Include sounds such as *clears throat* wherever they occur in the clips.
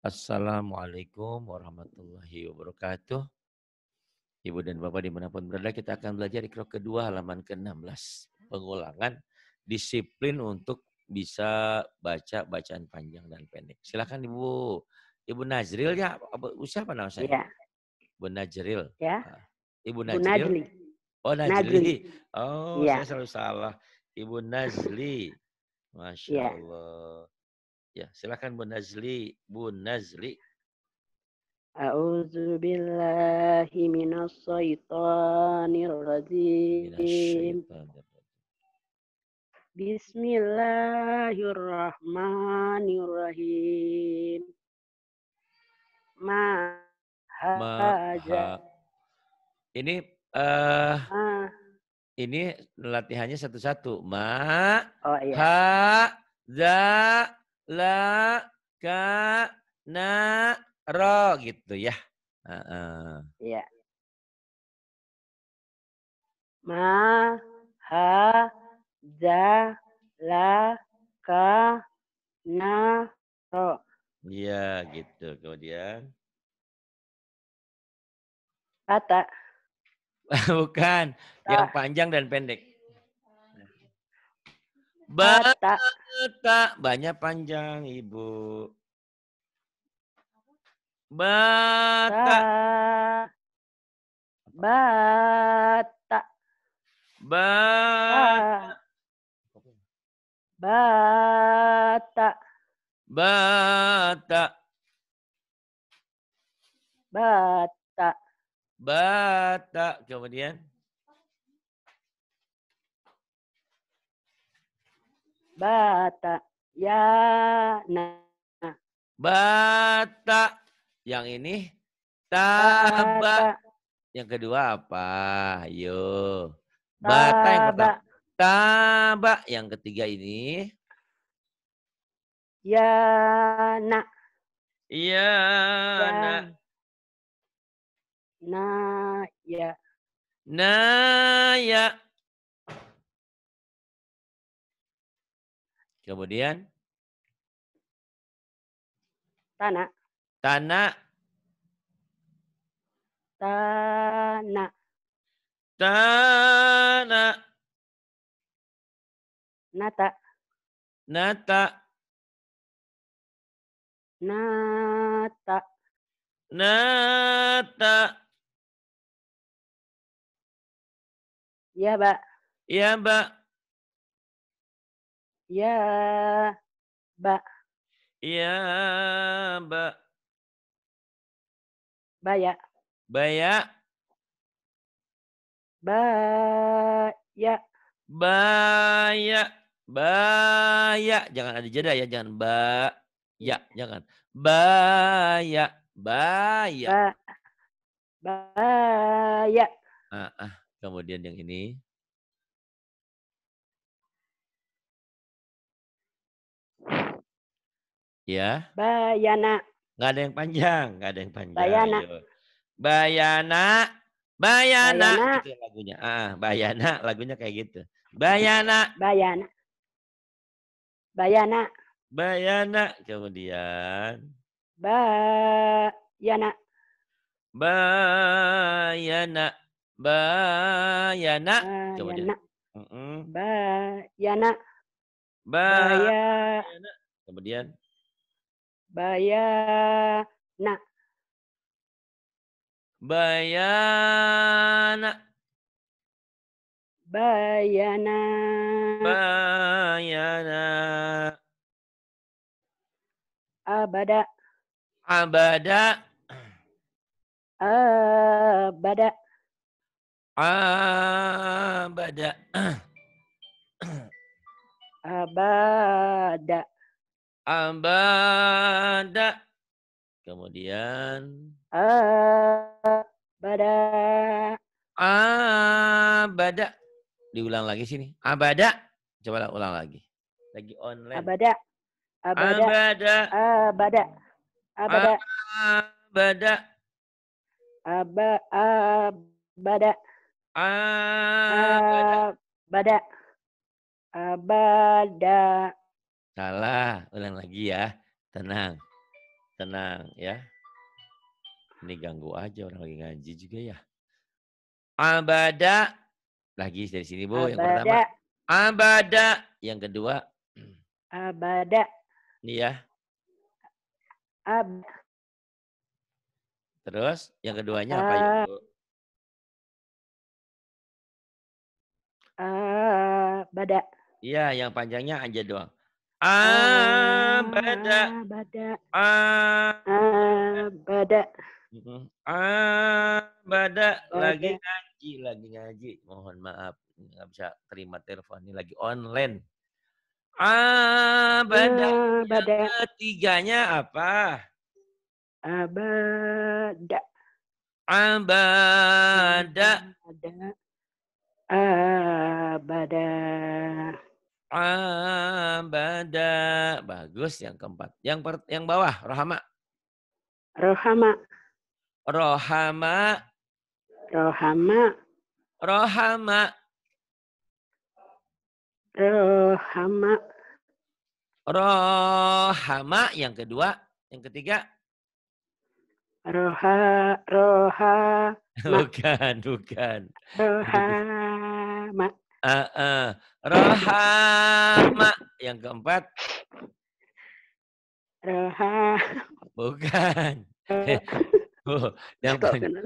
Assalamualaikum warahmatullahi wabarakatuh. Ibu dan Bapak dimanapun berada, kita akan belajar di ikro kedua halaman ke-16. Pengulangan disiplin untuk bisa baca bacaan panjang dan pendek. Silakan Ibu. Ibu Najril ya, apa nama saya? Iya. Ya. Ah, Ibu Najril. Ya. Ibu Najril. Oh Najli. Oh ya. saya selalu salah. Ibu Nazli. Iya. Masya ya. Allah. Ya, silakan Bu Nazli. Bu Nazli. A'udzu billahi minas syaitonir rajim. Bismillahirrahmanirrahim. Ma Maha. Ini uh, ini latihannya satu-satu. Ma, oh, iya. ha, za, la ka na ro gitu ya. Iya. Uh -uh. Yeah. Ma ha za la ka na ro. Iya, yeah, gitu. Kemudian kata. *laughs* Bukan, tak. yang panjang dan pendek. Bata. Bata. Banyak panjang, Ibu. Bata. Bata. Bata. Bata. Bata. Bata. Bata. Kemudian? Bata. Ya. na Bata. Yang ini. Taba. Yang kedua apa? Yo. Bata yang pertama. Taba. Yang ketiga ini. Ya. nak ya, ya. na Na ya. Na ya. Kemudian tanah. Tanah. Tanah. Tanah. Nata. Nata. Nata. Nata. Ya, Mbak. Ya, Mbak. Iya, iya, ya, Ba. Ya, Ba. Baya. Baya. ya. Ba ya? ya. Jangan ada jeda ya, jangan ba. Ya, jangan. Ba ya. Ba. Ya? ya. Ah, ah. Kemudian yang ini. Ya. Bayana. Gak ada yang panjang, gak ada yang panjang. Bayana. Bayana. Bayana. Bayana. Itu lagunya. Ah, ah, Bayana lagunya kayak gitu. Bayana. Bayana. Bayana. Bayana. Kemudian. Bayana. Bayana. Bayana. Kemudian. Bayana. Bayana. Bayana. Kemudian. Bayana. Bayana. Bayana. Bayana. Abada. Abada. Abada. Abada. *clears throat* Abada abada. Kemudian abada. Abada. Diulang lagi sini. Abada. Coba ulang lagi. Lagi online. Abada. Abada. Abada. Abada. Abada. Abada. abada. Abada. Abada. Abada. Salah, ulang lagi ya. Tenang. Tenang ya. Ini ganggu aja orang lagi ngaji juga ya. Abada. Lagi dari sini Bu Abada. yang pertama. Abada. Yang kedua. Abada. Ini ya. Ab. Terus yang keduanya apa ya Bu? Abada. Iya, yang panjangnya aja doang. Abada. Abada. Abada. Abada. Lagi ngaji, lagi ngaji. Mohon maaf, nggak bisa terima telepon. Ini lagi online. Abada. Abada. Ketiganya apa? Abada. Abada. Abada. ada. Bagus yang keempat. Yang per, yang bawah, Rohama. Rohama. Rohama. Rohama. Rohama. Rohama. Rohama yang kedua, yang ketiga. Roha, roha. *laughs* Bukan, bukan. Rohama. Uh, uh. Rohama. Yang keempat. Roha. Bukan. Oh, *laughs* yang paling...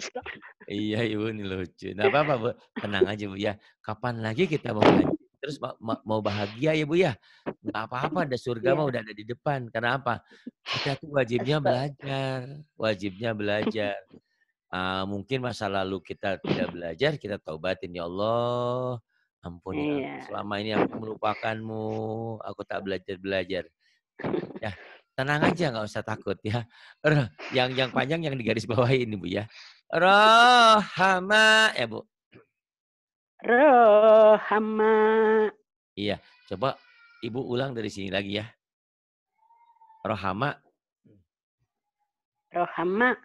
Iya ibu ini lucu. Nah apa-apa bu, tenang aja bu ya. Kapan lagi kita mau bahagia? Terus mau bahagia ya bu ya. Nggak apa-apa, ada surga iya. mah udah ada di depan. Karena apa? Kita tuh wajibnya belajar, wajibnya belajar. Uh, mungkin masa lalu kita tidak belajar, kita taubatin ya Allah ampun ya iya. Selama ini aku melupakanmu, aku tak belajar-belajar. Ya, tenang aja nggak usah takut ya. Roh, yang yang panjang yang digaris bawah ini Bu ya. Rohama ya Bu. Rohama. Iya, coba Ibu ulang dari sini lagi ya. Rohama. Rohama.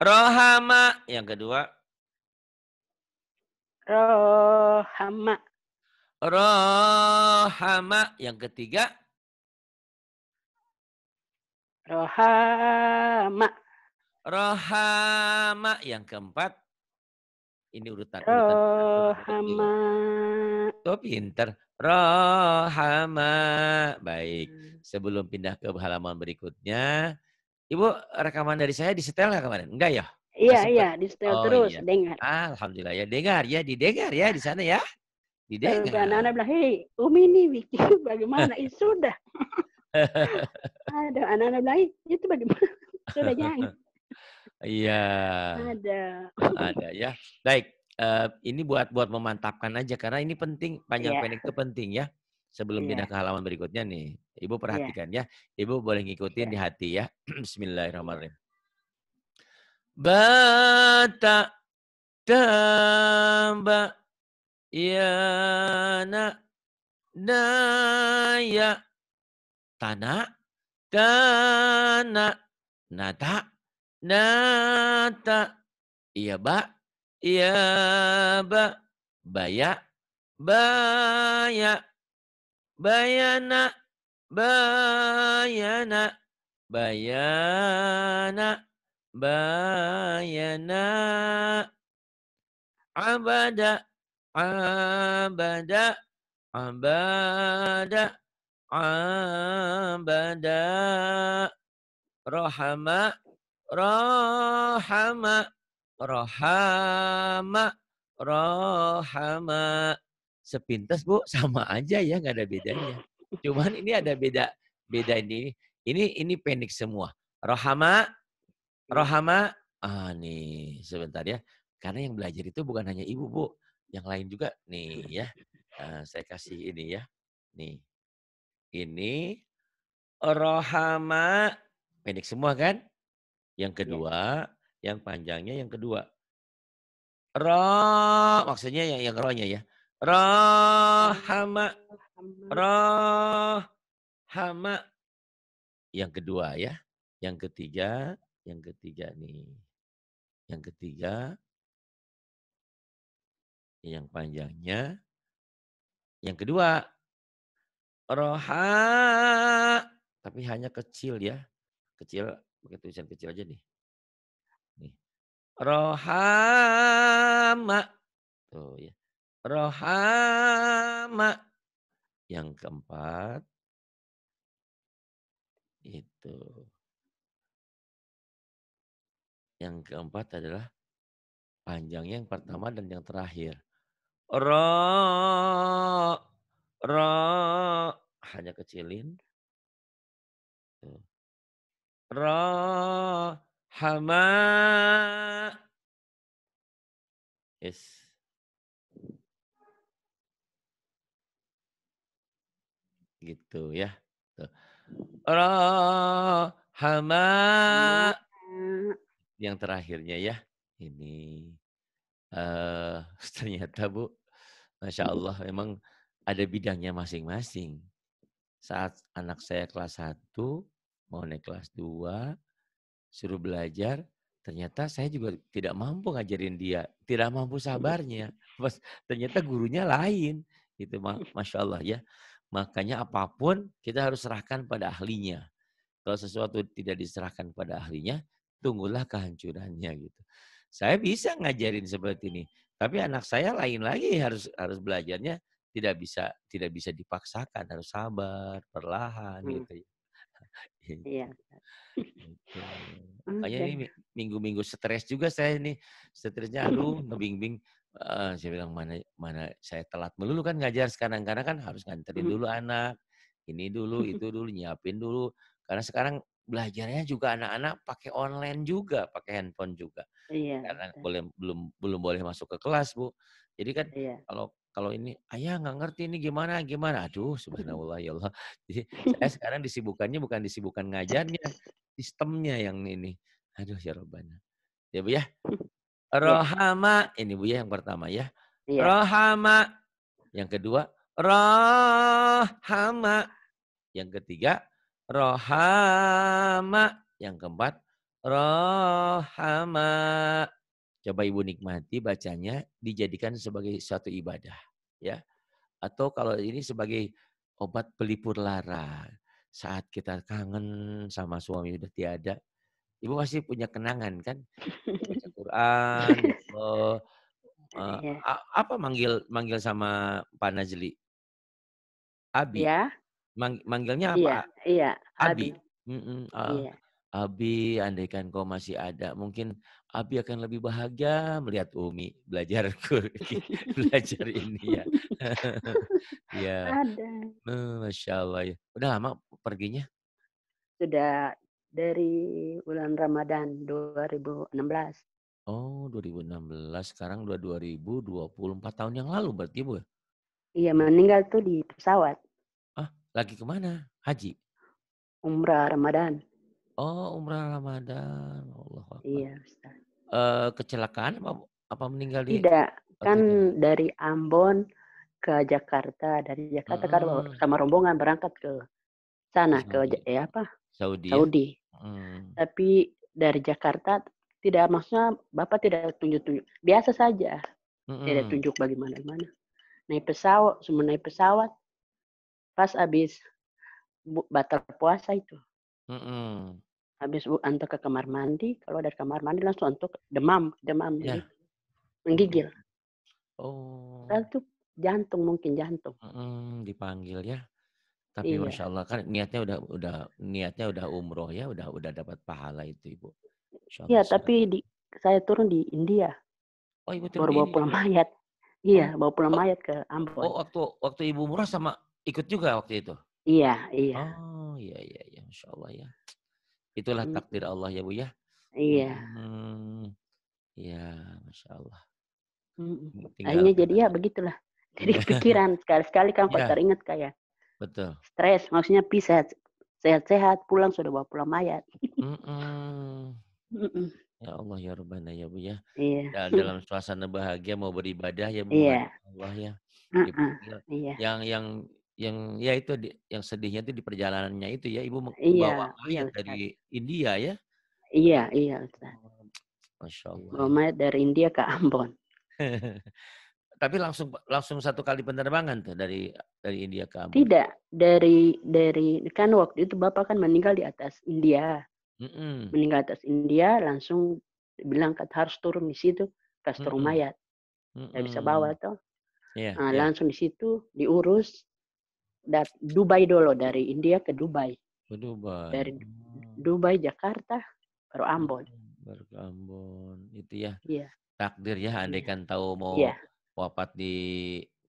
Rohama yang kedua. Rohama. Rohama. Yang ketiga. Rohama. Rohama. Yang keempat. Ini urutan. Rohama. Tuh oh, pinter. Rohama. Baik. Hmm. Sebelum pindah ke halaman berikutnya. Ibu, rekaman dari saya disetel nggak kemarin? Enggak ya? Iya, Masih iya, di setel oh, terus, iya. dengar. Ah, alhamdulillah ya, dengar ya, didengar ya di sana ya. Didengar. Dan anak bilang, "Hei, Umi ini bikin *laughs* bagaimana?" Ih, sudah. *laughs* Ada anak-anak bilang, "Itu bagaimana?" *laughs* sudah jangan. Iya. Ada. Ada ya. Baik, uh, ini buat buat memantapkan aja karena ini penting, panjang yeah. pendek itu penting ya. Sebelum yeah. pindah ke halaman berikutnya nih, Ibu iya. perhatikan yeah. ya. Ibu boleh ngikutin yeah. di hati ya. *clears throat* Bismillahirrahmanirrahim bata tamba yana naya tanah tana nata nata iya ba iya ba baya baya bayana bayana bayana bayana abada abada abada abada rahama rahama rahama rahama sepintas bu *laughs* sama aja ya nggak ada bedanya cuman ini ada beda beda ini ini ini pendek semua Rohama Iya. Rohama, ah nih sebentar ya. Karena yang belajar itu bukan hanya ibu, Bu. Yang lain juga nih ya. Uh, saya kasih ini ya. Nih. Ini Rohama pendek semua kan? Yang iya. kedua, ya. yang panjangnya yang kedua. Ro maksudnya yang yang rohnya ya. Rohama Rohama yang kedua ya. Yang ketiga yang ketiga nih. Yang ketiga, yang panjangnya. Yang kedua, roha. Tapi hanya kecil ya. Kecil, pakai tulisan kecil aja nih. Nih. Rohama. Tuh ya. Rohama. Yang keempat, itu yang keempat adalah panjang yang pertama dan yang terakhir. Ra, ra, hanya kecilin. Ra, hama. Yes. Gitu ya. Ra, hama yang terakhirnya ya ini uh, *laughs* ternyata Bu Masya hmm. Allah memang ada bidangnya masing-masing. Saat anak saya kelas 1, mau naik kelas 2, suruh belajar, ternyata saya juga tidak mampu ngajarin dia, tidak mampu sabarnya. *laughs* Mas, ternyata gurunya lain. Itu Masya Allah ya. Makanya apapun kita harus serahkan pada ahlinya. Kalau sesuatu tidak diserahkan pada ahlinya, tunggulah kehancurannya gitu. Saya bisa ngajarin seperti ini, tapi anak saya lain lagi harus harus belajarnya tidak bisa tidak bisa dipaksakan, harus sabar, perlahan hmm. gitu. Ya. *laughs* Iya. iya. gitu. *laughs* Hmm, ini minggu-minggu stres juga saya ini stresnya hmm. aduh ngebingbing. uh, eh, saya bilang mana mana saya telat melulu kan ngajar sekarang karena kan harus nganterin hmm. dulu anak ini dulu, itu *laughs* dulu, nyiapin dulu. Karena sekarang belajarnya juga anak-anak pakai online juga, pakai handphone juga. Iya. Karena iya. boleh belum belum boleh masuk ke kelas, Bu. Jadi kan iya. kalau kalau ini ayah nggak ngerti ini gimana gimana aduh *laughs* subhanallah ya Allah jadi saya sekarang disibukannya bukan disibukan ngajarnya sistemnya yang ini aduh ya robbana ya bu ya iya. rohama ini bu ya yang pertama ya iya. rohama yang kedua rohama yang ketiga, rohama. Yang keempat, rohama. Coba Ibu nikmati bacanya dijadikan sebagai suatu ibadah. ya Atau kalau ini sebagai obat pelipur lara. Saat kita kangen sama suami udah tiada, Ibu pasti punya kenangan kan? Baca *laughs* Quran, *laughs* oh, uh, apa manggil manggil sama Pak Najli? Abi. Ya. Mang manggilnya apa? Iya, iya. Abi. Abi. Mm -mm, uh, iya. Abi, andaikan kau masih ada, mungkin Abi akan lebih bahagia melihat Umi belajar *laughs* belajar ini ya. *laughs* ya. Ada. Eh, Masya Allah ya. Udah lama perginya? Sudah dari bulan Ramadan 2016. Oh, 2016. Sekarang udah 2024 tahun yang lalu berarti Bu. Ya? Iya, meninggal tuh di pesawat. Lagi kemana? Haji? Umrah Ramadan. Oh, umrah Ramadan. Allah Iya, Ustaz. E, kecelakaan apa, apa meninggal di? Tidak, kan dari Ambon ke Jakarta, dari Jakarta ah. kan sama rombongan berangkat ke sana ke eh apa? Saudi. Saudi. Hmm. Tapi dari Jakarta tidak maksudnya Bapak tidak tunjuk-tunjuk, biasa saja. Hmm. Tidak tunjuk bagaimana-mana. Naik pesawat, semua naik pesawat pas abis batal puasa itu. Mm -hmm. Habis ke kamar mandi, kalau dari kamar mandi langsung untuk demam, demam, yeah. Gitu. menggigil. Oh. Lalu jantung mungkin jantung. Mm -hmm, dipanggil ya. Tapi iya. masya Allah kan niatnya udah udah niatnya udah umroh ya, udah udah dapat pahala itu ibu. Iya, tapi di, saya turun di India. Oh ibu turun baru bawa pulang mayat. Iya, oh. bawa pulang oh. mayat ke Ambon. Oh waktu waktu ibu umroh sama ikut juga waktu itu? Iya, iya. Oh, iya, iya, iya. Masya Allah ya. Itulah hmm. takdir Allah ya, Bu ya. Iya. Hmm. Iya, Masya Allah. Hmm. Akhirnya jadi ya begitulah. Jadi pikiran *laughs* sekali-sekali kan iya. Pak ya. teringat kayak. Betul. Stres, maksudnya pisah sehat-sehat pulang sudah bawa pulang mayat. *laughs* Ya Allah ya Rabbana ya Bu ya. Iya. *laughs* dalam suasana bahagia mau beribadah ya Bu. Iya. Allah ya. Uh -uh. Yang yang yang ya itu di, yang sedihnya itu di perjalanannya itu ya ibu iya, membawa iya, ayat iya, dari Ustaz. India ya iya iya Ustaz. Oh, masya Allah mayat dari India ke Ambon *laughs* tapi langsung langsung satu kali penerbangan tuh dari dari India ke Ambon tidak dari dari kan waktu itu bapak kan meninggal di atas India mm -mm. meninggal atas India langsung bilang kat harus turun di situ kastor mm -mm. mayat mm -mm. Gak bisa bawa tuh yeah, nah, yeah. langsung di situ diurus dari Dubai dulu dari India ke Dubai. Ke Dubai. Dari hmm. Dubai Jakarta baru hmm, Ambon. Baru ke Ambon itu ya. Iya. Takdir ya andai iya. kan tahu mau ya. wafat di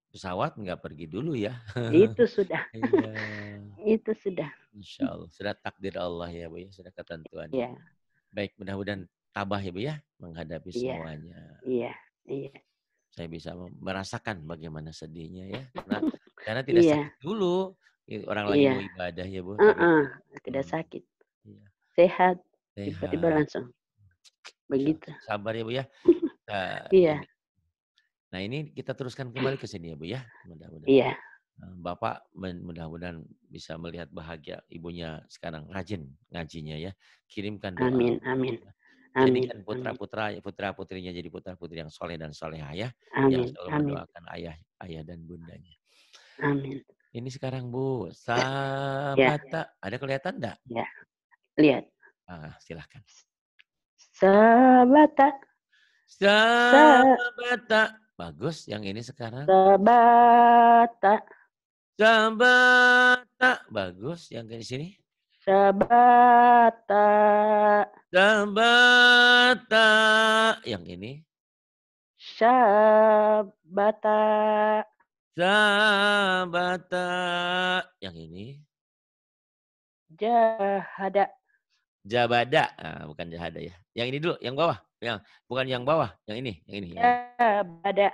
pesawat nggak pergi dulu ya. *laughs* Itu sudah. ya. *laughs* Itu sudah. Insya Allah. Sudah takdir Allah ya Bu ya. Sudah ketentuan. Iya. Baik mudah-mudahan tabah ya Bu ya. Menghadapi ya. semuanya. Iya. Iya. Saya bisa merasakan bagaimana sedihnya ya. Karena karena tidak iya. sakit dulu. Orang lagi iya. mau ibadah ya, Bu. Uh -uh. Tidak hmm. sakit. Iya. Sehat. Tiba-tiba langsung. Iya, Begitu. Sabar ya, Bu ya. *laughs* Nah, iya. Nah, ini kita teruskan kembali ke sini ya, Bu ya. Mudah-mudahan. Iya. Eh, Bapak mudah-mudahan bisa melihat bahagia ibunya sekarang rajin ngajinya ya. Kirimkan doa. Amin, amin. Amin. Jadikan putra-putra, putra-putrinya jadi putra-putri yang soleh dan solehah ya. Amin. Yang selalu amin. mendoakan ayah, ayah dan bundanya. Amin. Ini sekarang Bu, Samata, ya. ya. ada kelihatan enggak? Ya, lihat. Ah, silahkan. Sabata. Sabata. Bagus, yang ini sekarang. Sabata. Sabata. Bagus, yang di sini. Sabata. Sabata. Yang ini. Sabata. Jabata. Yang ini. Jahada. Jabada. Nah, bukan jahada ya. Yang ini dulu, yang bawah. Yang bukan yang bawah, yang ini, yang ini. Jabada.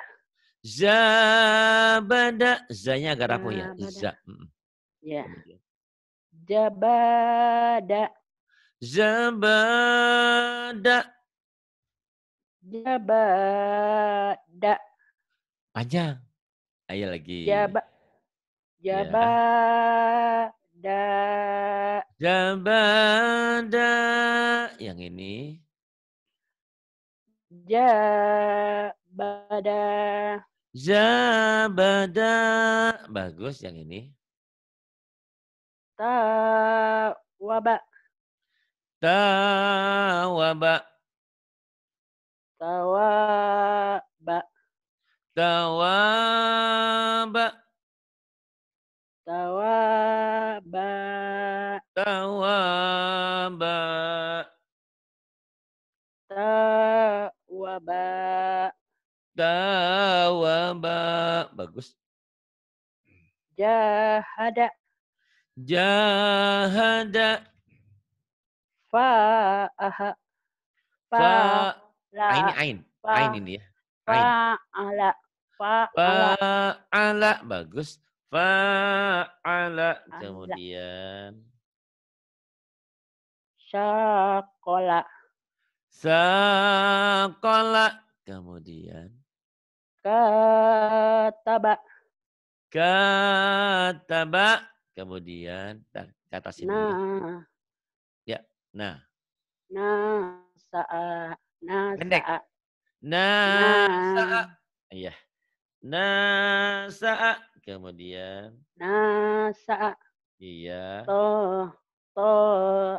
Jabada. Zanya agak rapuh ya. Za. Ya. Jabada. Zabada. Jabada. Panjang. Ayo lagi. Jaba. Iya. Jaba. Da. Jaba da. Yang ini. Jabada. Jabada. Bagus yang ini. Ta ta ta Tawaba. ta Tawaba. Jahada. Jahada. aha Fa. La. Ain ain. Ain ini ya. fa ala Fa'ala. fa ala Bagus. fa ala Kemudian. Sakola. Sakola. Kemudian. Kataba kataba kemudian kata sini. Ya. Nah. Ya, nah. Nah, sa'a. Nah, Pendek. Sa'a. Nah, sa'a. Iya. Nah, sa'a. Kemudian. Nah, sa'a. Iya. To, to,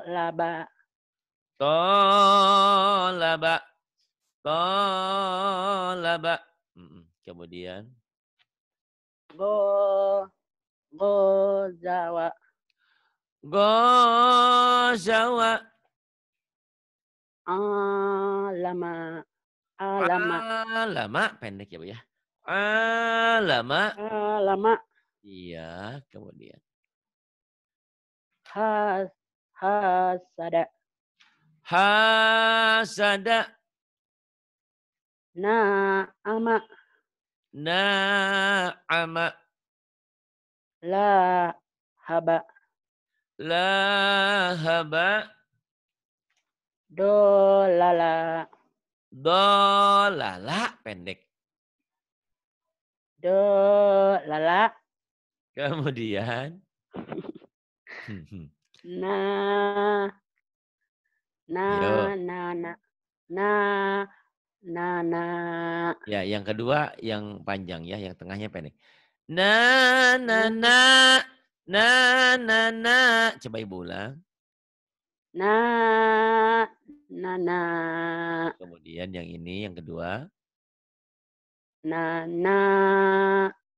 laba. To, laba. To, laba. Kemudian go go jawa, go zawa alama alama alama pendek ya bu ya alama alama iya kemudian has hasada hasada ama Na'ama. La haba. La haba. do do lala pendek. do lala, Kemudian. *laughs* *laughs* na. Na, Yo. na, na. Na Nana. Ya, yang kedua yang panjang ya, yang tengahnya pendek. Na na iya. na na na na. Coba ibu ulang. Na na na. Kemudian yang ini yang kedua. Na na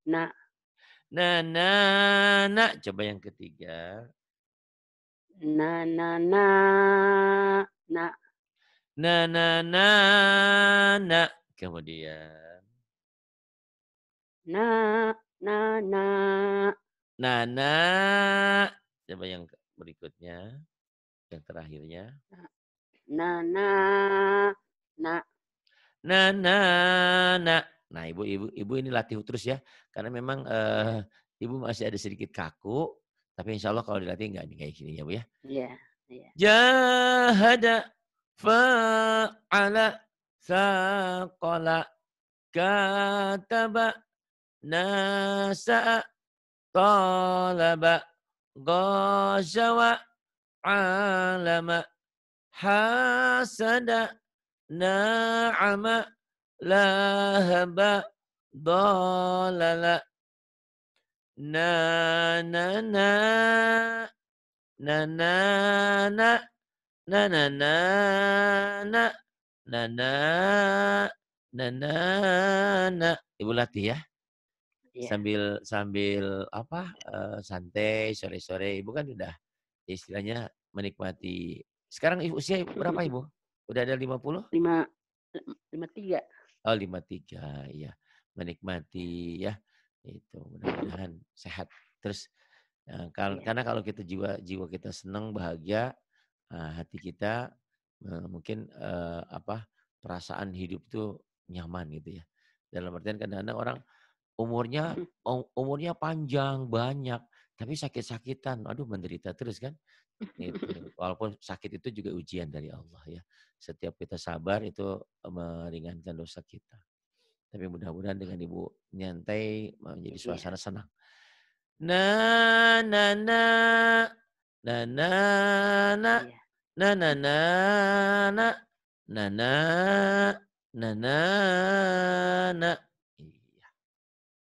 na. Na na na. Coba yang ketiga. Na na na na na na na na kemudian na na na na na coba yang berikutnya yang terakhirnya na na na na na na nah ibu ibu ibu ini latih terus ya karena memang uh, ibu masih ada sedikit kaku tapi insyaallah kalau dilatih nggak kayak gini ya bu ya iya yeah, yeah. jahada fa'ala saqala kataba nasa talaba ghasyawa alama hasada na'ama lahaba dalala na na na na na na na na na na na na na na na ibu latih ya iya. sambil sambil apa eh, santai sore sore ibu kan udah istilahnya menikmati sekarang ibu usia berapa ibu udah ada lima puluh lima lima tiga oh lima tiga ya menikmati ya itu mudah-mudahan sehat terus Nah, Karena kalau kita jiwa jiwa kita senang bahagia, Eh, hati kita eh, mungkin eh, apa perasaan hidup itu nyaman gitu ya. Dalam artian kadang-kadang orang umurnya oh, umurnya panjang banyak tapi sakit-sakitan, aduh menderita terus kan. Itu. *laughs* Walaupun sakit itu juga ujian dari Allah ya. Setiap kita sabar itu meringankan dosa kita. Tapi mudah-mudahan dengan ibu nyantai menjadi iya. suasana senang. Na na na Na na na iya. na na na na na na na na na. Iya.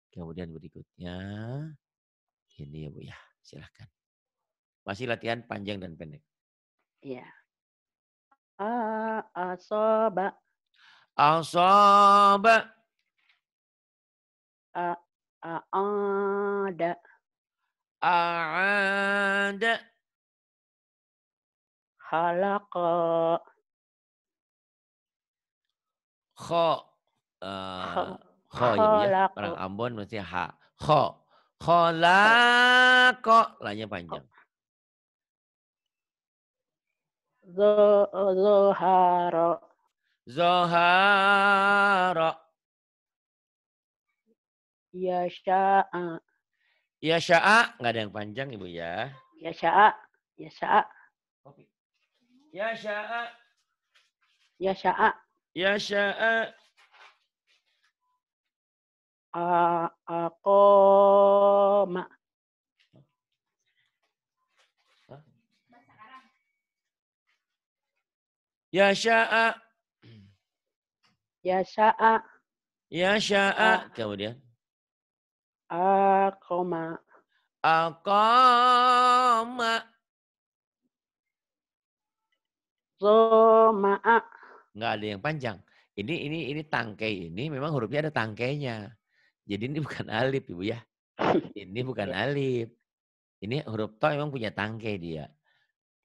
Kemudian berikutnya ini ya Bu ya. Silahkan. Masih latihan panjang dan pendek. Iya. a ada, a ada. Khalaqa. Kho. Uh, kho eh, gitu ya, orang Ambon mesti ha. Kho. Khalaqa. Lanya panjang. Zohara. Zohara. Yasha'a. Yasha'a. Nggak ada yang panjang, Ibu ya. Yasha'a. Yasha'a. Kopi. Ya sya'a. Ya sya'a. Ya sya'a. Aqoma. Ya sya'a. Ya sya'a. Ya sya'a. Kemudian. Aqoma. Aqoma. Soma'a. Nggak ada yang panjang. Ini ini ini tangkai ini memang hurufnya ada tangkainya. Jadi ini bukan *laughs* alif Ibu ya. Ini bukan iya. alif. Ini huruf to memang punya tangkai dia.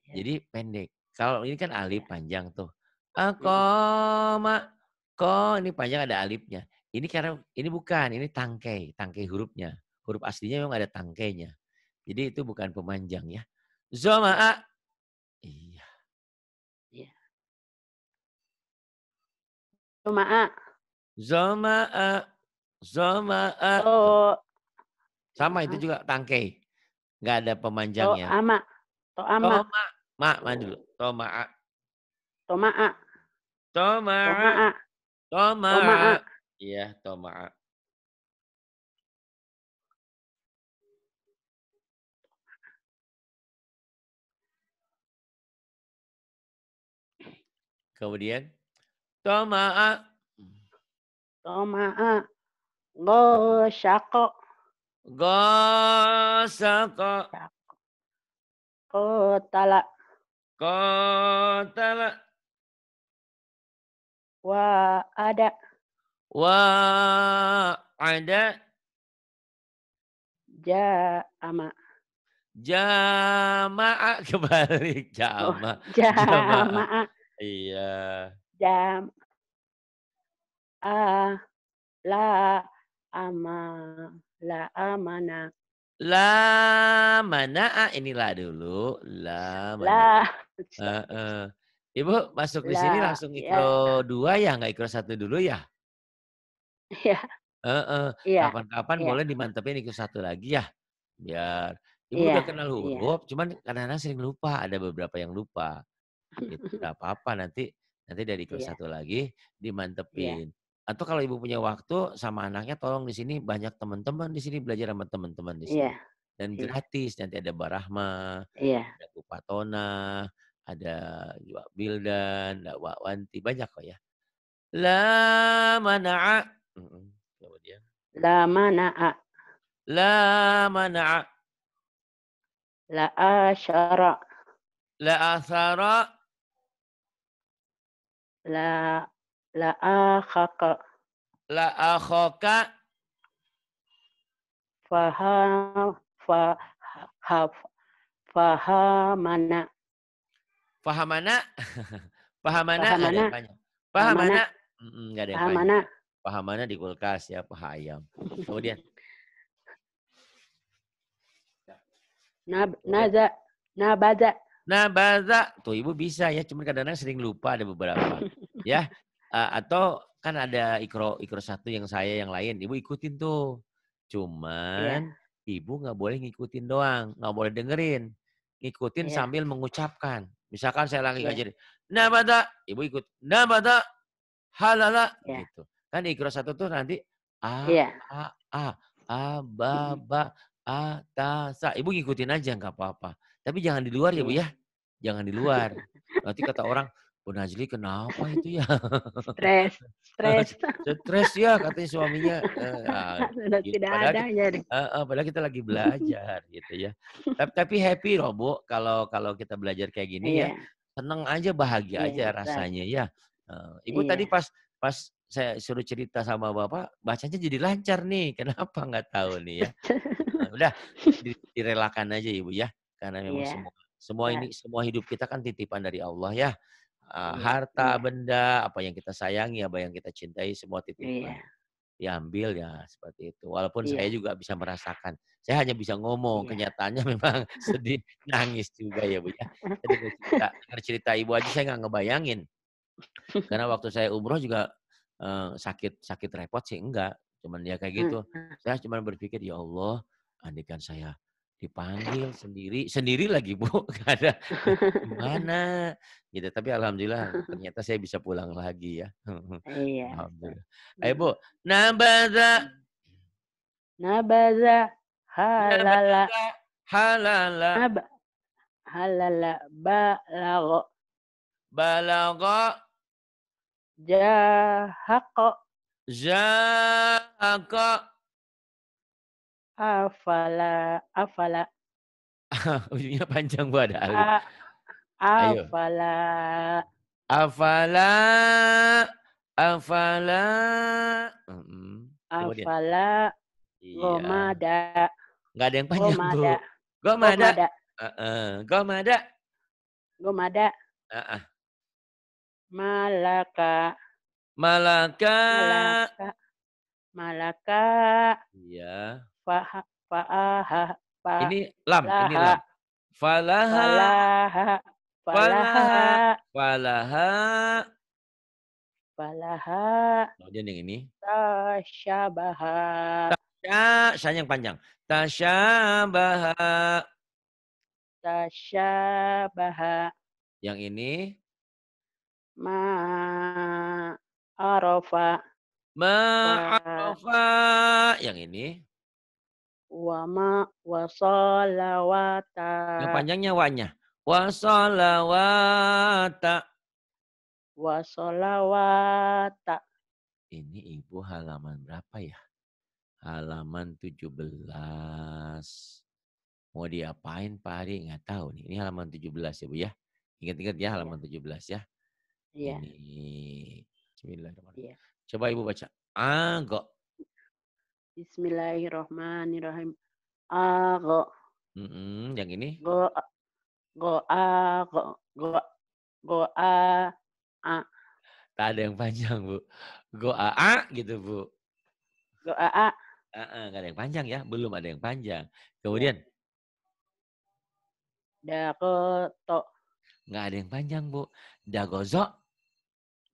Iya. Jadi pendek. Kalau ini kan alif iya. panjang tuh. Akoma. Ko ini panjang ada alifnya. Ini karena ini bukan, ini tangkai, tangkai hurufnya. Huruf aslinya memang ada tangkainya. Jadi itu bukan pemanjang ya. Zoma'a. Iya. Zoma'a. Zoma'a. Zoma'a. Oh. Sama itu juga tangkei, Enggak ada pemanjangnya. To'ama. To'ama. Toma. Ma, ma dulu. To'ma'a. To'ma'a. To'ma'a. To'ma'a. Iya, To'ma'a. Kemudian? Toma'a. Toma'a. Gosako. Gosako. Kotala. Kotala. Wa ada. Wa ada. Jama. Jama'a *laughs* kebalik. Jama. Oh, Jama'a. Jama iya jam a ah, la ama la amana la mana a inilah dulu la mana. La. Uh, uh. Ibu masuk la, di sini langsung ya. ikro ya. dua ya nggak ikro satu dulu ya? Iya. Uh, uh. ya. Kapan-kapan ya. boleh dimantepin ikro satu lagi ya biar ibu ya. udah kenal iya. huruf, ya. cuman karena sering lupa ada beberapa yang lupa. Itu apa-apa nanti Nanti dari kelas yeah. satu lagi iya. dimantepin. Yeah. Atau kalau ibu punya waktu sama anaknya tolong di sini banyak teman-teman di sini belajar sama teman-teman di iya. sini. Yeah. Dan iya. gratis nanti ada Barahma, yeah. ada Kupatona, ada juga Bildan, ada Wanti, banyak kok ya. La mana'a. Kemudian. La mana'a. La mana'a. La asyara. La asyara. La la akhaka. La akhaka. Faha fa ha fahamana. Fahamana? *laughs* Fahamana, Faha mana? Faha Fahamana. Enggak ada yang Fahamana. mana di kulkas ya, paha ayam. Kemudian. Nab, naza, nabaza. Nah, tuh ibu bisa ya, cuman kadang-kadang sering lupa ada beberapa. *laughs* ya. Uh, atau kan ada ikro ikro satu yang saya yang lain, ibu ikutin tuh. Cuman yeah. ibu nggak boleh ngikutin doang, nggak boleh dengerin. Ngikutin yeah. sambil mengucapkan. Misalkan saya lagi yeah. ngajarin, nah baza, ibu ikut, nah halala, yeah. gitu. Kan ikro satu tuh nanti a yeah. a a a ba ba a ta sa. Ibu ngikutin aja nggak apa-apa. Tapi jangan di luar ya Bu iya. ya. Jangan di luar. Nanti kata orang, Bu Najli kenapa itu ya? Stres, stres. *laughs* stres ya katanya suaminya. Uh, Tidak padahal ada kita, ya. uh, padahal kita lagi belajar gitu ya. Tapi, tapi happy loh Bu kalau kalau kita belajar kayak gini yeah. ya. Iya. Seneng aja, bahagia yeah, aja rasanya ya. Uh, Ibu yeah. tadi pas pas saya suruh cerita sama Bapak, bacanya jadi lancar nih. *laughs* Kenapa nggak tahu nih ya? Nah, udah direlakan aja Ibu ya. Karena memang yeah. semua semua yeah. ini semua hidup kita kan titipan dari Allah ya. Uh, harta, yeah. benda, apa yang kita sayangi, apa yang kita cintai, semua titipan yeah. diambil ya seperti itu. Walaupun yeah. saya juga bisa merasakan, saya hanya bisa ngomong. Yeah. Kenyataannya *laughs* memang sedih, nangis juga ya bu ya. Jadi cerita, *laughs* cerita ibu aja saya nggak ngebayangin. Karena waktu saya umroh juga uh, sakit sakit repot sih enggak, cuman ya kayak gitu. Saya cuma berpikir ya Allah, andikan saya dipanggil sendiri sendiri lagi bu *laughs* gak ada gimana gitu tapi alhamdulillah ternyata saya bisa pulang lagi ya iya *laughs* alhamdulillah ayo eh, hmm. bu nabaza nabaza halala halala Nab halala balago balago jahako jahako Afala, afala. *laughs* Ujungnya panjang bu ada alif. Afala. Afala. Afala. Hmm, afala. Iya. Gomada. Enggak ada yang panjang bu. Gomada. Gomada. Gomada. Gomada. Malaka. Malaka. Malaka. Malaka. Iya fa fa ini lam laha. ini lam falaha falaha falaha falaha falaha kemudian yang ini tasyabaha tasya saya yang panjang tasyabaha tasyabaha yang ini ma arafa ma arafa yang ini wama wasolawata. Yang panjangnya wanya. Wasolawata. Wasolawata. Ini ibu halaman berapa ya? Halaman 17. Mau diapain Pak Ari? Nggak tahu nih. Ini halaman 17 ya Bu ya. Ingat-ingat ya halaman ya. 17 ya. Iya. Ini. Bismillahirrahmanirrahim. Ya. Coba Ibu baca. Agok. Bismillahirrahmanirrahim. Ago. Mm-hmm. Yang ini? Go go a go go go a a. Tak ada yang panjang bu. Go a a gitu bu. Go a a. Uh, uh, ada yang panjang ya, belum ada yang panjang. Iya. Kemudian? to. Gak ada yang panjang, Bu. Dagozo.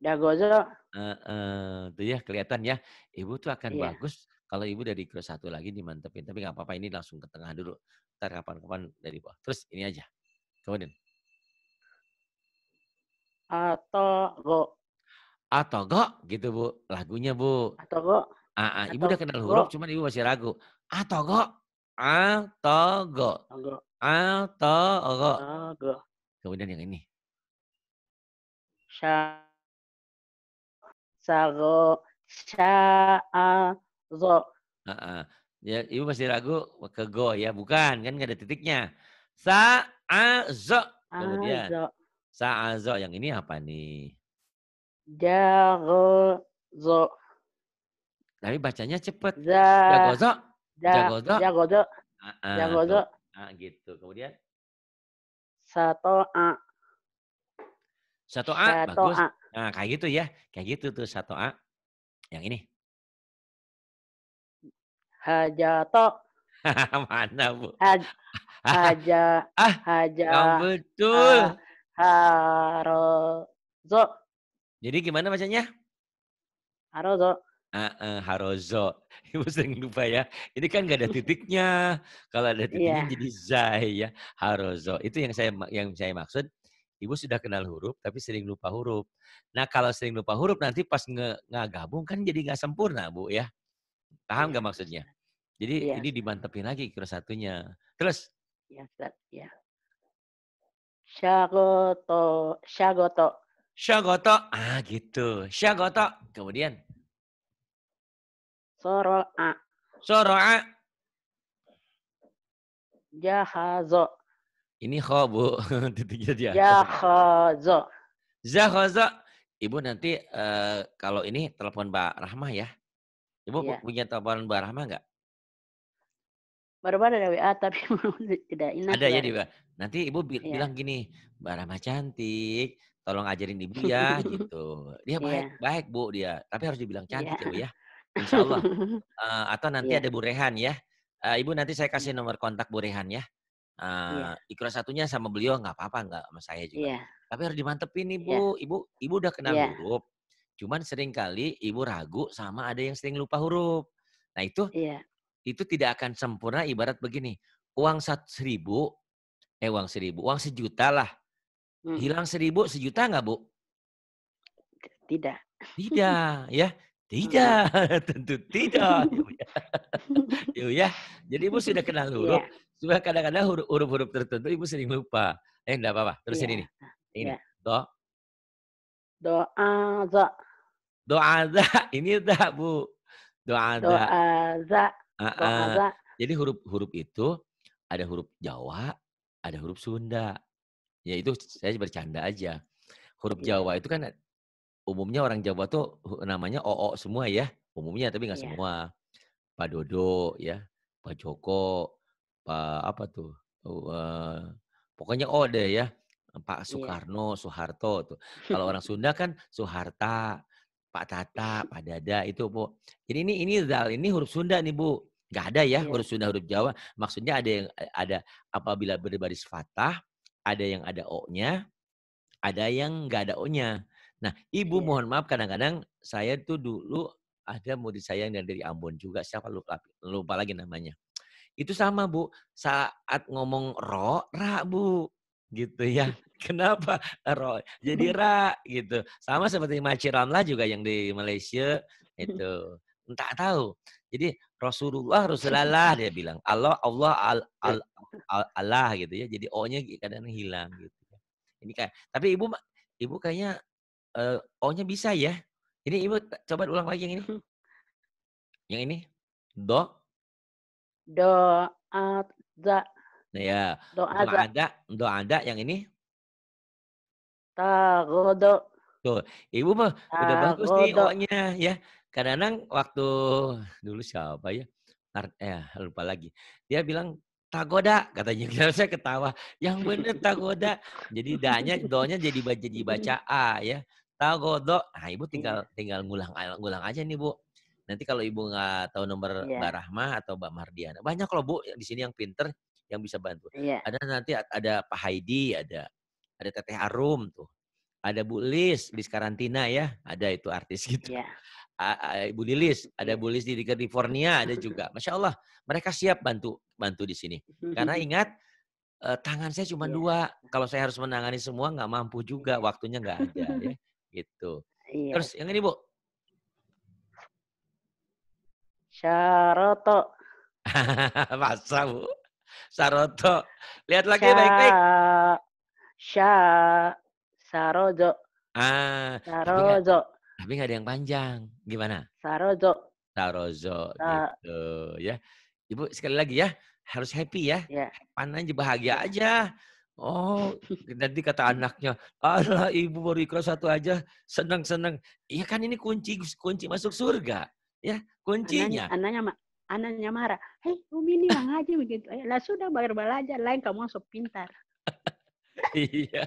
Dagozo. Uh, uh, tuh ya, kelihatan ya. Ibu tuh akan yeah. bagus kalau ibu dari kelas satu lagi dimantepin, tapi nggak apa-apa ini langsung ke tengah dulu. Ntar kapan-kapan dari bawah. Terus ini aja. Kemudian. Atau go. Atau go gitu bu. Lagunya bu. Atau go. Ah, ah. Ibu udah kenal huruf, cuman ibu masih ragu. Atau go. Atau go. Atau go. Kemudian yang ini. Sa. Sya. Sago. -a. Zo. Uh -uh. Ya, ibu masih ragu ke go ya, bukan kan nggak ada titiknya. Sa a zo. Kemudian sa a zo yang ini apa nih? go zo. Tapi bacanya cepet. Ja, go zo. Ja, go zo. Jago zo. zo. Ah, gitu. Kemudian satu a. Satu a, bagus. Nah, kayak gitu ya. Kayak gitu tuh satu a. Yang ini. Hajato. *laughs* Mana bu? Haj, *laughs* haja, ah, haja. Yang betul. harozo. Jadi gimana bacanya? Harozo. Uh, uh, harozo. *laughs* Ibu sering lupa ya. Ini kan gak ada titiknya. Kalau ada titiknya yeah. jadi zai ya. Harozo. Itu yang saya yang saya maksud. Ibu sudah kenal huruf tapi sering lupa huruf. Nah kalau sering lupa huruf nanti pas nge, gabung kan jadi nggak sempurna bu ya. Paham iya. nggak maksudnya? Jadi ya. ini dimantepin lagi kira satunya. Terus? Ya, Ustaz. Ya. Syagoto. Syagoto. Syagoto. Ah, gitu. Syagoto. Kemudian? Soro'a. Soro'a. Jahazo. Ini kho, Bu. *laughs* Titiknya dia. Jahazo. Jahazo. Ibu nanti uh, kalau ini telepon Mbak Rahmah ya. Ibu ya. punya telepon Mbak Rahma enggak? Baru-baru ada WA tapi *laughs* tidak ingat. Ada ya di Mbak. Nanti Ibu bi- iya. bilang gini, Mbak Rahma cantik, tolong ajarin Ibu *laughs* ya gitu. Dia baik, iya. baik, baik Bu dia. Tapi harus dibilang iya. cantik ya Bu ya. *laughs* Insya Allah. Uh, atau nanti ya. ada Burehan ya. Uh, Ibu nanti saya hmm. kasih nomor kontak Bu Rehan ya. Eh, satunya sama beliau nggak apa-apa nggak sama saya juga. Ya. Tapi harus dimantepin Ibu. Ibu Ibu udah kenal ya. grup. Cuman sering kali ibu ragu sama ada yang sering lupa huruf. Nah itu iya. itu tidak akan sempurna ibarat begini. Uang satu seribu, eh uang seribu, uang sejuta lah. Hmm. Hilang seribu, sejuta nggak bu? Tidak. Tidak ya. Tidak, *laughs* tentu tidak. ya, *laughs* ya. Jadi ibu sudah kenal iya. huruf. Yeah. Cuma kadang-kadang huruf-huruf tertentu ibu sering lupa. Eh, enggak apa-apa. terus yeah. ini. Ini. Yeah. Do. Do, a, doa za *laughs* ini za bu doa za doa za, Doa za. jadi huruf huruf itu ada huruf Jawa ada huruf Sunda ya itu saya bercanda aja huruf yeah. Jawa itu kan umumnya orang Jawa tuh namanya oo semua ya umumnya tapi nggak yeah. semua Pak Dodo ya Pak Joko Pak apa tuh uh, pokoknya O deh ya Pak iya. Soekarno, yeah. Soeharto tuh. Kalau *laughs* orang Sunda kan Soeharta, Pak Tata, Pak Dada itu Bu. Jadi ini ini zal ini huruf Sunda nih Bu. Gak ada ya, iya. huruf Sunda huruf Jawa. Maksudnya ada yang eh, ada apabila berbaris fatah, ada yang ada o-nya, ada yang gak ada o-nya. Nah, Ibu ya. mohon maaf kadang-kadang saya tuh dulu ada murid saya yang dari Ambon juga siapa lupa lupa lagi namanya. Itu sama Bu, saat ngomong ro, ra Bu gitu ya. *laughs* Kenapa ro? Jadi *laughs* ra gitu. Sama seperti Maci Ramlah juga yang di Malaysia itu. Entah tahu. Jadi Rasulullah Rasulullah dia bilang Allah Allah al, al, al, Allah gitu ya. Jadi o-nya kadang hilang gitu. Ya. Ini kayak tapi ibu ibu kayaknya uh, o-nya bisa ya. Ini ibu coba ulang lagi yang ini. Hmm. Yang ini do do uh, Nah, ya. Doa, doa ada, doa ada yang ini. Tagodo. Tuh, ibu mah udah bagus nih O-nya ya. Kadang-kadang waktu dulu siapa ya? Art, eh, lupa lagi. Dia bilang tagoda katanya Kalau *laughs* saya ketawa yang bener tagoda jadi danya doanya jadi baca jadi baca *laughs* a ya tagodo nah ibu tinggal tinggal ngulang ngulang aja nih bu nanti kalau ibu nggak tahu nomor yeah. Mbak Rahma atau Mbak Mardiana banyak loh bu di sini yang pinter yang bisa bantu. Yeah. Ada nanti ada Pak Haidi, ada ada Teteh Arum tuh. Ada Bu Lis, Lis karantina ya, ada itu artis gitu. Yeah. Ibu Lilis, ada iya. Bu Lis di California, ada juga. Masya Allah, mereka siap bantu bantu di sini. Karena *laughs* ingat eh, tangan saya cuma yeah. dua. Kalau saya harus menangani semua nggak mampu juga, waktunya nggak ada, ya. *laughs* gitu. Yeah. Terus yang ini Bu. Syaroto. *laughs* Masa Bu. Saroto. Lihat lagi baik baik-baik. Sya Sarojo. Ah, Sarojo. Tapi nggak ada yang panjang. Gimana? Sarojo. Sarojo Sa gitu ya. Ibu sekali lagi ya, harus happy ya. ya. Panen aja bahagia ya. aja. Oh, nanti kata anaknya, Allah ibu baru ikhlas satu aja, senang-senang. Iya kan ini kunci kunci masuk surga, ya kuncinya. Anaknya, anaknya anaknya marah, hei Umi ini ngaji begitu. Eh, lah sudah bayar belajar, lain kamu sok pintar. *laughs* iya. Ah,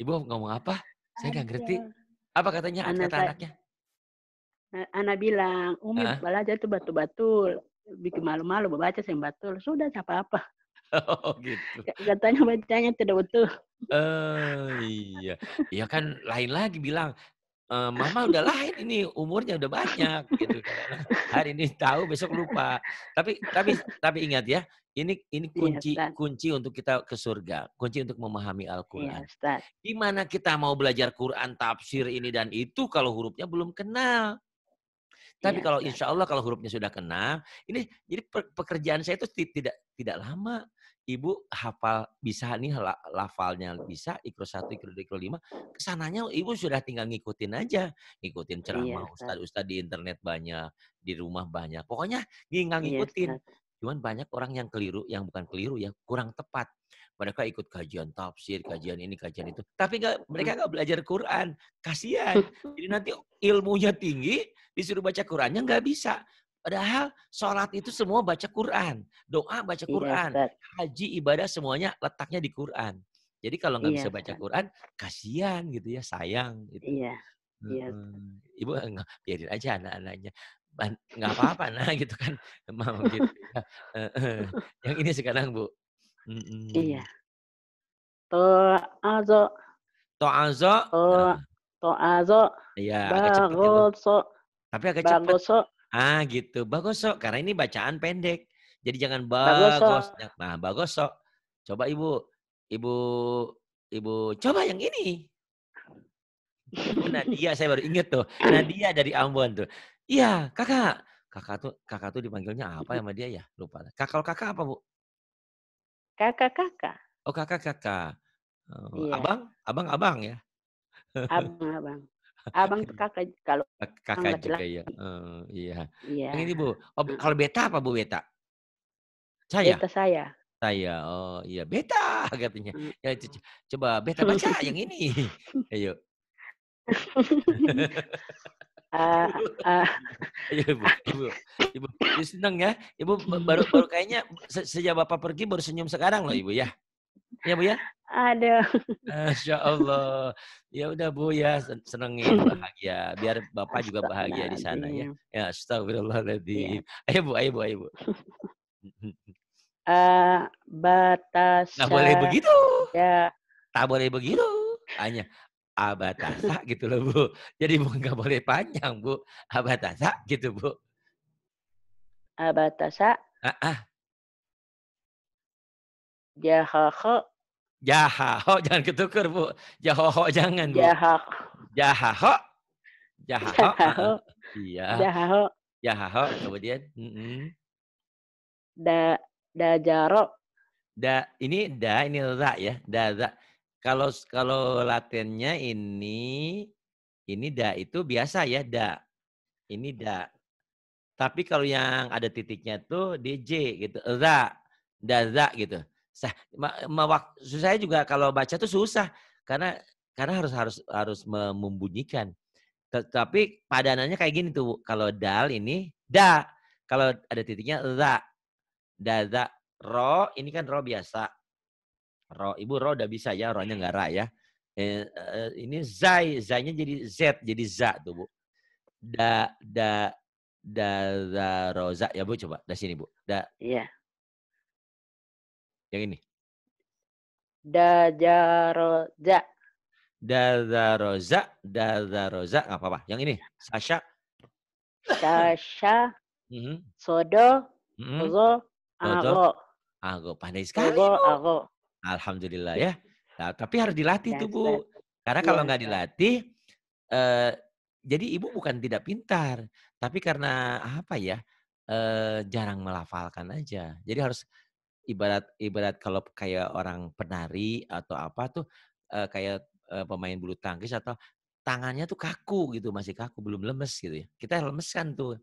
ibu ngomong apa? Saya nggak ngerti. Apa katanya anak kata anaknya? Anak bilang, Umi huh? belajar itu batu-batul. Bikin malu-malu baca saya batul. Sudah siapa apa. *laughs* Oh gitu. Katanya bacanya tidak betul. Eh uh, iya. Iya kan lain lagi bilang Eh, mama udah lain ini umurnya udah banyak gitu kan. hari ini tahu besok lupa tapi tapi tapi ingat ya ini ini iya, kunci ya, kunci untuk kita ke surga kunci untuk memahami Al-Quran ya, gimana kita mau belajar Quran tafsir ini dan itu kalau hurufnya belum kenal tapi ya, kalau insya Allah kalau hurufnya sudah kenal ini jadi pekerjaan saya itu tidak tidak lama ibu hafal bisa nih lafalnya bisa ikro satu ikro dua ikro lima kesananya ibu sudah tinggal ngikutin aja ngikutin iya, ceramah iya, ustad ustad di internet banyak di rumah banyak pokoknya nggak iya, ngikutin iya, cuman banyak orang yang keliru yang bukan keliru ya kurang tepat mereka ikut kajian tafsir kajian ini kajian itu tapi gak, mereka hmm. nggak belajar Quran kasihan jadi nanti ilmunya tinggi disuruh baca Qurannya nggak bisa Padahal sholat itu semua baca Quran, doa baca iya, Quran, iya, haji ibadah semuanya letaknya di Quran. Jadi kalau nggak iya, bisa baca Quran, kasihan gitu ya, sayang. Gitu. Iya. Hmm, ibu enggak, biarin aja anak-anaknya nggak apa-apa nah *laughs* gitu kan mau gitu ya. yang ini sekarang bu mm -mm. iya To to azo iya agak cepet, ya, tapi agak cepet bagoso Ah gitu. Bagus sok karena ini bacaan pendek. Jadi jangan bagos. Nah, bagus Coba Ibu, Ibu, Ibu coba yang ini. Ibu Nadia saya baru inget tuh. Nadia dari Ambon tuh. Iya, Kakak. Kakak tuh kakak tuh dipanggilnya apa sama dia ya? Lupa. Kakak kalau kakak apa, Bu? Kakak-kakak. Oh, kakak-kakak. Oh, iya. Abang, abang-abang ya. Abang-abang. Abang tuh *laughs* kakak kalau kakak juga laki ya. Uh, iya. Yeah. Yang ini Bu. Oh, kalau beta apa Bu beta? Saya. Beta saya. Saya. Oh, iya beta *laughs* katanya. Hmm. Ya coba beta baca *laughs* yang ini. Ayo. Uh, uh, ibu, ibu, ibu, ibu seneng ya. Ibu baru baru kayaknya sejak bapak pergi baru senyum sekarang loh ibu ya ya Bu ya? Ada. Eh, Masya Allah. Ya udah Bu ya, senengin bahagia. Biar Bapak juga bahagia di sana ya. Ya, astagfirullahaladzim. Ya. Ayo Bu, ayo Bu, ayo Bu. Uh, batas. Nah boleh begitu. Ya. Tak boleh begitu. Hanya abatasa ah, gitu loh Bu. Jadi Bu nggak boleh panjang Bu. Abatasa ah, gitu Bu. Abatasa. Ah, ah. Jahaha. Jahaho *laughs* jangan ketuker bu. Jahoho *laughs* jangan bu. Jaha. Jahaho. Jahaho. Jahaho. *laughs* Iya. Jahaho. Jahaho. Kemudian. Mm -hmm. Da jarok. Da ini da ini za ya. Da za. Kalau kalau latennya ini ini da itu biasa ya da. Ini da. Tapi kalau yang ada titiknya tuh DJ gitu. Za. Da za gitu. Nah, saya juga kalau baca tuh susah karena karena harus harus harus membunyikan. Tapi padanannya kayak gini tuh kalau dal ini da, kalau ada titiknya za. Da za ro ini kan ro biasa. Ro ibu ro udah bisa ya, ronya enggak ra ya. Eh, eh, ini zai, zainya jadi z, jadi za tuh bu. Da da da za ro za ya bu coba dari sini bu. Da. Iya. Yang ini. Dazaroza. Dazaroza, Dazaroza, nggak apa-apa. Yang ini, Sasha. Sasha, mm-hmm. Sodo, mm-hmm. Ozo, Ago. Ago, pandai sekali. Ago, Ago. Alhamdulillah ya. Nah, tapi harus dilatih tuh, Bu. Karena kalau iya. nggak dilatih, eh, jadi ibu bukan tidak pintar. Tapi karena apa ya, uh, jarang melafalkan aja. Jadi harus ibarat ibarat kalau kayak orang penari atau apa tuh uh, kayak uh, pemain bulu tangkis atau tangannya tuh kaku gitu masih kaku belum lemes gitu ya kita lemeskan tuh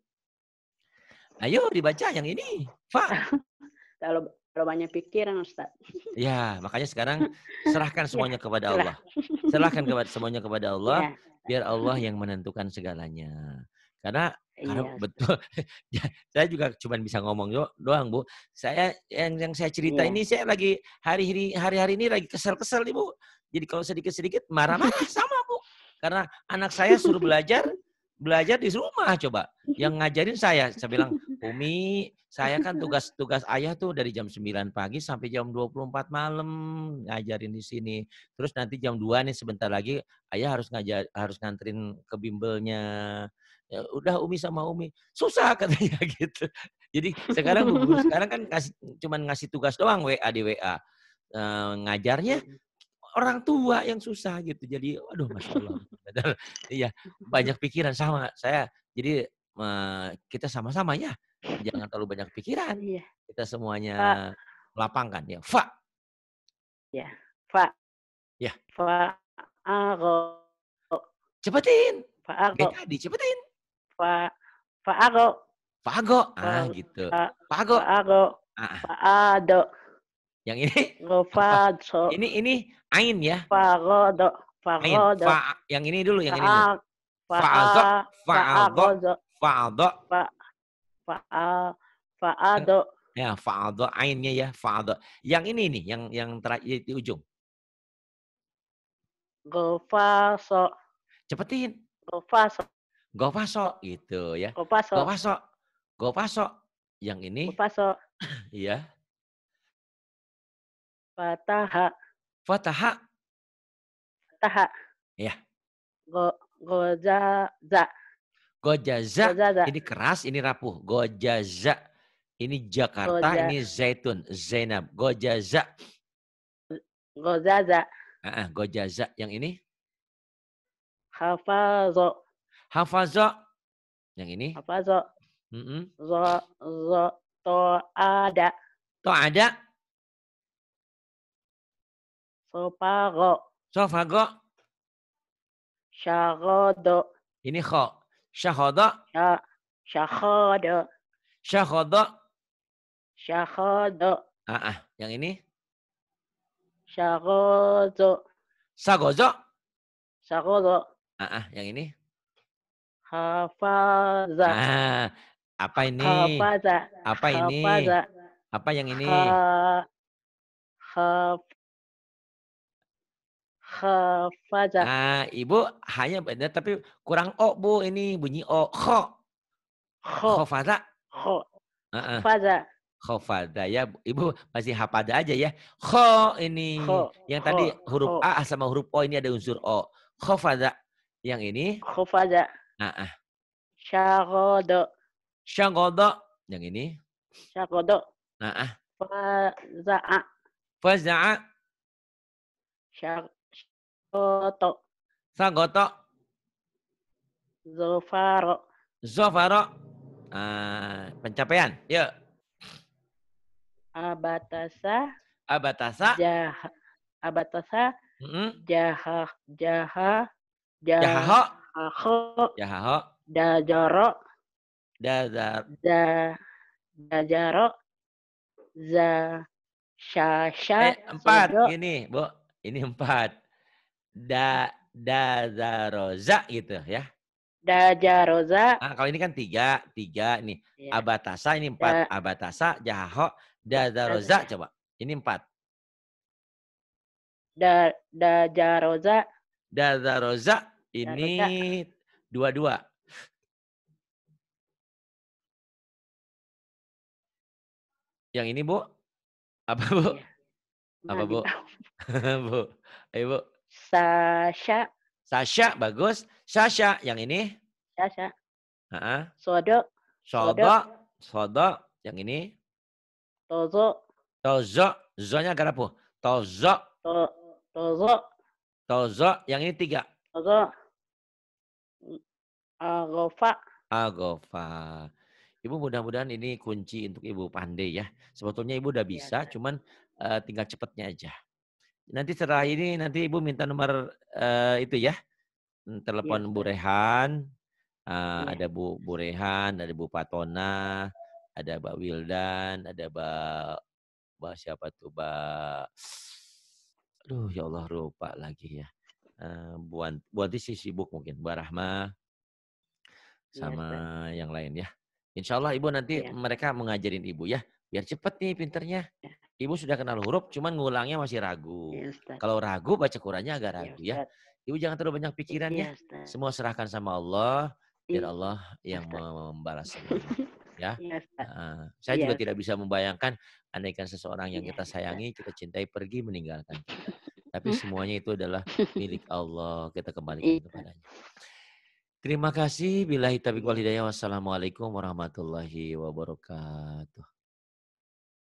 ayo dibaca yang ini pak *laughs* kalau kalau banyak pikiran Ustaz. *laughs* Ya, makanya sekarang serahkan ya, semuanya ya, kepada Allah. Serahkan kepada semuanya kepada *laughs* ya, Allah, ya. biar Allah yang menentukan segalanya. Karena karena iya. betul. *laughs* Ya, saya juga cuma bisa ngomong do doang, Bu. Saya yang yang saya cerita iya. ini saya lagi hari-hari hari-hari ini lagi kesel-kesel, Ibu. Jadi kalau sedikit-sedikit marah-marah *laughs* sama, Bu. Karena anak saya suruh belajar belajar di rumah coba. Yang ngajarin saya, saya bilang, "Umi, saya kan tugas-tugas *laughs* ayah tuh dari jam 9 pagi sampai jam 24 malam ngajarin di sini. Terus nanti jam 2 nih sebentar lagi ayah harus ngajar harus ngantrin ke bimbelnya." ya udah Umi sama Umi susah *laughs* katanya gitu jadi sekarang guru sekarang kan kasih, cuman ngasih tugas doang WA di WA e, eh, ngajarnya orang tua yang susah gitu jadi aduh masya Allah *laughs* iya banyak pikiran sama saya jadi e, kita sama-sama ya jangan terlalu banyak pikiran iya. kita semuanya fa. lapangkan ya fa ya fa ya fa Aro. cepetin fa Aro. cepetin fa faago. Faago. Ah, gitu. Faago. Faago. Pak ah, ah. Faado. Yang ini? Gofado. *laughs* Ini ini ain ya. Fagodo. Pak Fa, yang ini dulu, yang ini dulu. Faago. Faago. Faado. Faado. Faado. Ya, faado ainnya ya, faado. Yang ini nih, yang yang terakhir di ujung. Gofaso. Cepetin. Gofaso gopaso gitu ya. Gopaso. Gopaso. Gopaso. Yang ini. Gopaso. *clears throat* Iya. Fataha. Fataha. Fataha. Iya. Go gojaza. Gojaza. gojaza. Ini keras, ini rapuh. Gojaza. Ini Jakarta, ini Zaitun, Zainab. Gojaza. Gojaza. Uh -uh, gojaza. Yang ini? Hafazo. Hafaza. Yang ini. Hafaza. Mm -hmm. Zo, zo, to ada. To ada. Sofago. Sofago. Syahodo. Ini kho. Syahodo. syahodo. Syahodo. Syahodo. Ah, ah. Yang ini? Syahodo. Sagozo. Sagozo. Ah, ah. Yang ini? Hafaza. Nah, apa ini? Hafaza. Apa ini? Hafaza. Apa yang ini? Ha, hafaza. Nah, Ibu hanya benar tapi kurang o, Bu. Ini bunyi o. Kho. Kho. Hafaza. Kho. Hafaza. Khofada ya ibu masih hafada aja ya kho ini kho, yang kho, tadi huruf kho. a sama huruf o ini ada unsur o khofada yang ini khofada nah Syagodo. Syagodo. Yang ini. Syagodo. nah Faza'a. Faza'a. Syagoto. syagoto Zofaro. Zofaro. Ah, pencapaian. Yuk. Abatasa. Abatasa. jah Abatasa. Mm -hmm. Jaha. Jaha. Jaha. jaha Aho. Yahaho. Dajaro. Dazar. Da, dajaro. Za. sha Eh, empat. Sojo. Ini, Bu. Ini empat. Da. Dazaroza gitu ya. Dajaroza. Nah, kalau ini kan tiga, tiga nih. Ya. Abatasa ini empat. Da. Abatasa, Jahaho, Dazaroza da. coba. Ini empat. Da, Dajaroza. Dazaroza Nah, ini dua-dua. Yang ini, Bu? Apa, Bu? Iya. Nah, Apa, Bu? Gitu. *laughs* bu. Ayo, Bu. Sasha. Sasha, bagus. Sasha, yang ini? Sasha. Ah, sodok. Sodo. Sodo. Sodo. Yang ini? Tozo. Tozo. Zonya garapu. Tozo. tozo. Tozo. Yang ini tiga. Tozo. Agofa. Eh, Agofa. Ah, Ibu mudah-mudahan ini kunci untuk Ibu pandai ya. Sebetulnya Ibu udah iya, bisa, ya, cuman uh, tinggal cepatnya aja. Nanti setelah ini nanti Ibu minta nomor uh, itu ya. Hmm, iya, telepon ya. Bu Rehan, uh, ya. ada Bu Bu Rehan, ada Bu Patona, ada Mbak Wildan, ada Mbak Mbak siapa tuh Mbak Aduh ya Allah lupa lagi ya. Uh, Buat buat sih sibuk mungkin. Mbak Rahma, Iya sama ya, yang lain ya. Insya Allah Ibu nanti ya. mereka mengajarin Ibu ya. Biar cepet nih pinternya. Ya. Ibu sudah kenal huruf, cuman ngulangnya masih ragu. Ya, Kalau ragu, baca Qurannya agak iya, ragu ya. ya. Ibu jangan terlalu banyak pikiran iya, ya. ya. Semua serahkan sama Allah. Biar Allah yang membalas *laughs* semuanya. ya. ya uh, saya ya. juga tidak bisa membayangkan andaikan seseorang yang ya, kita sayangi, kita cintai pergi meninggalkan Tapi *laughs* semuanya itu adalah milik Allah. Kita kembalikan kepadanya. Terima kasih. Bila hitabik wal hidayah. Wassalamualaikum warahmatullahi wabarakatuh.